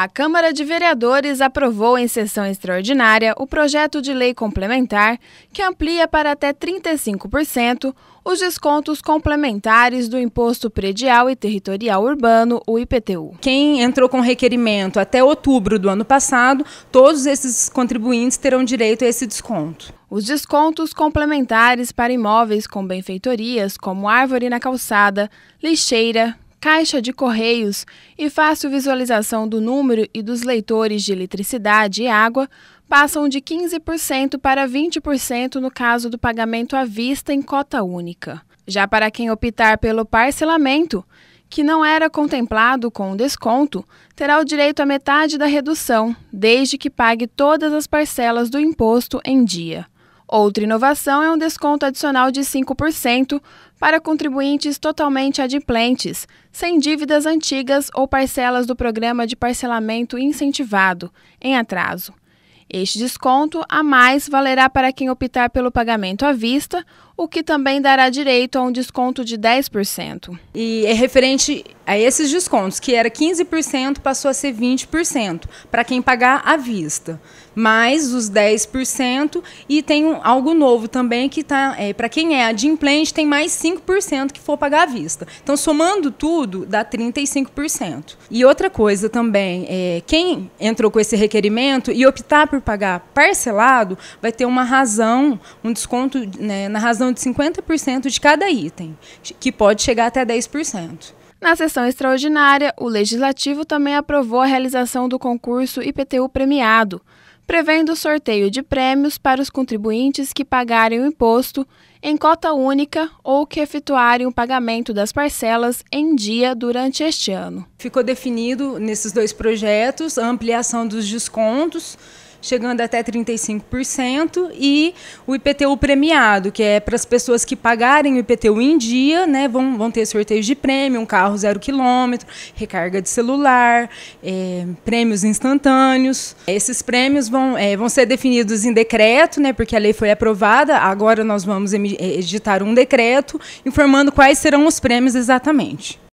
A Câmara de Vereadores aprovou em sessão extraordinária o projeto de lei complementar que amplia para até 35% os descontos complementares do Imposto Predial e Territorial Urbano, o IPTU. Quem entrou com requerimento até outubro do ano passado, todos esses contribuintes terão direito a esse desconto. Os descontos complementares para imóveis com benfeitorias, como árvore na calçada, lixeira, caixa de correios e fácil visualização do número e dos leitores de eletricidade e água passam de 15% para 20% no caso do pagamento à vista em cota única. Já para quem optar pelo parcelamento, que não era contemplado com desconto, terá o direito à metade da redução, desde que pague todas as parcelas do imposto em dia. Outra inovação é um desconto adicional de 5% para contribuintes totalmente adimplentes, sem dívidas antigas ou parcelas do programa de parcelamento incentivado, em atraso. Este desconto a mais valerá para quem optar pelo pagamento à vista, o que também dará direito a um desconto de 10%. E é referente Aí é esses descontos, que era 15%, passou a ser 20% para quem pagar à vista. Mais os 10% e tem um, algo novo também que tá é, para quem é adimplente tem mais 5% que for pagar à vista. Então somando tudo dá 35%. E outra coisa também, é, quem entrou com esse requerimento e optar por pagar parcelado vai ter uma razão, um desconto né, na razão de 50% de cada item, que pode chegar até 10%. Na sessão extraordinária, o Legislativo também aprovou a realização do concurso IPTU premiado, prevendo o sorteio de prêmios para os contribuintes que pagarem o imposto em cota única ou que efetuarem o pagamento das parcelas em dia durante este ano. Ficou definido nesses dois projetos a ampliação dos descontos chegando até 35%, e o IPTU premiado, que é para as pessoas que pagarem o IPTU em dia, né, vão, vão ter sorteios de prêmio, um carro zero quilômetro, recarga de celular, é, prêmios instantâneos. Esses prêmios vão, é, vão ser definidos em decreto, né, porque a lei foi aprovada, agora nós vamos editar um decreto informando quais serão os prêmios exatamente.